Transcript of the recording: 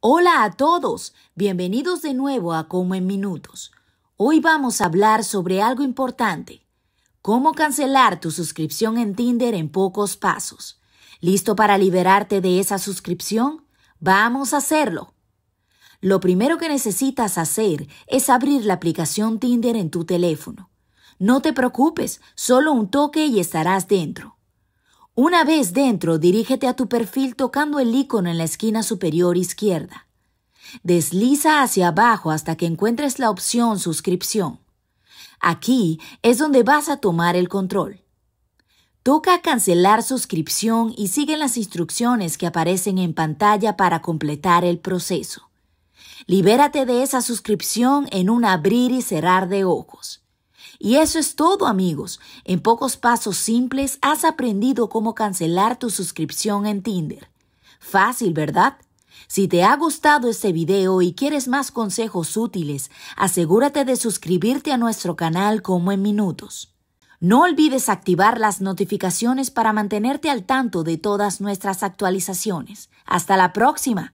Hola a todos, bienvenidos de nuevo a Como en Minutos. Hoy vamos a hablar sobre algo importante, cómo cancelar tu suscripción en Tinder en pocos pasos. ¿Listo para liberarte de esa suscripción? Vamos a hacerlo. Lo primero que necesitas hacer es abrir la aplicación Tinder en tu teléfono. No te preocupes, solo un toque y estarás dentro. Una vez dentro, dirígete a tu perfil tocando el icono en la esquina superior izquierda. Desliza hacia abajo hasta que encuentres la opción Suscripción. Aquí es donde vas a tomar el control. Toca cancelar suscripción y sigue las instrucciones que aparecen en pantalla para completar el proceso. Libérate de esa suscripción en un abrir y cerrar de ojos. Y eso es todo amigos. En pocos pasos simples has aprendido cómo cancelar tu suscripción en Tinder. Fácil, ¿verdad? Si te ha gustado este video y quieres más consejos útiles, asegúrate de suscribirte a nuestro canal como en minutos. No olvides activar las notificaciones para mantenerte al tanto de todas nuestras actualizaciones. Hasta la próxima.